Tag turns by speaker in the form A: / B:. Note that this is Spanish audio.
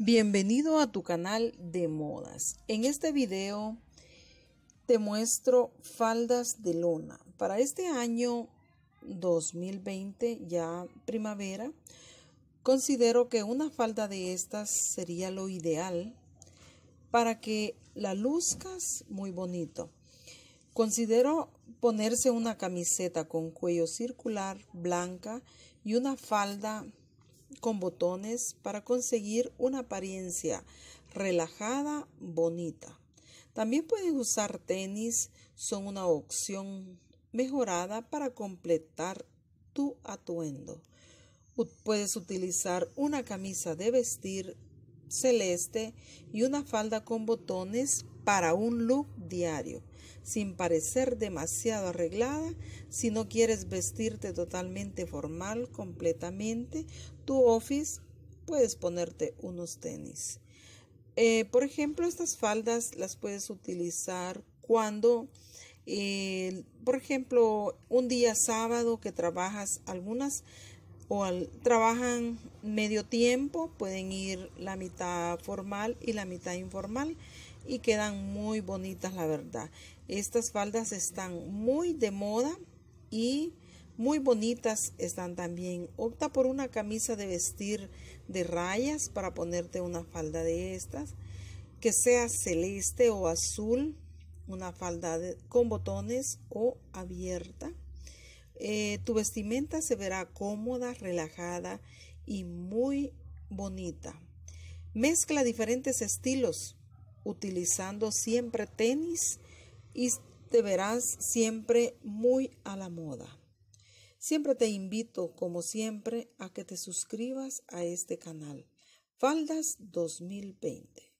A: Bienvenido a tu canal de modas. En este video te muestro faldas de lona. Para este año 2020, ya primavera, considero que una falda de estas sería lo ideal para que la luzcas muy bonito. Considero ponerse una camiseta con cuello circular blanca y una falda con botones para conseguir una apariencia relajada, bonita. También puedes usar tenis, son una opción mejorada para completar tu atuendo. Puedes utilizar una camisa de vestir celeste y una falda con botones para un look diario, sin parecer demasiado arreglada. Si no quieres vestirte totalmente formal, completamente, tu office puedes ponerte unos tenis. Eh, por ejemplo, estas faldas las puedes utilizar cuando, eh, por ejemplo, un día sábado que trabajas algunas o trabajan medio tiempo, pueden ir la mitad formal y la mitad informal y quedan muy bonitas, la verdad. Estas faldas están muy de moda y muy bonitas están también. Opta por una camisa de vestir de rayas para ponerte una falda de estas, que sea celeste o azul, una falda con botones o abierta. Eh, tu vestimenta se verá cómoda, relajada y muy bonita. Mezcla diferentes estilos utilizando siempre tenis y te verás siempre muy a la moda. Siempre te invito, como siempre, a que te suscribas a este canal. Faldas 2020.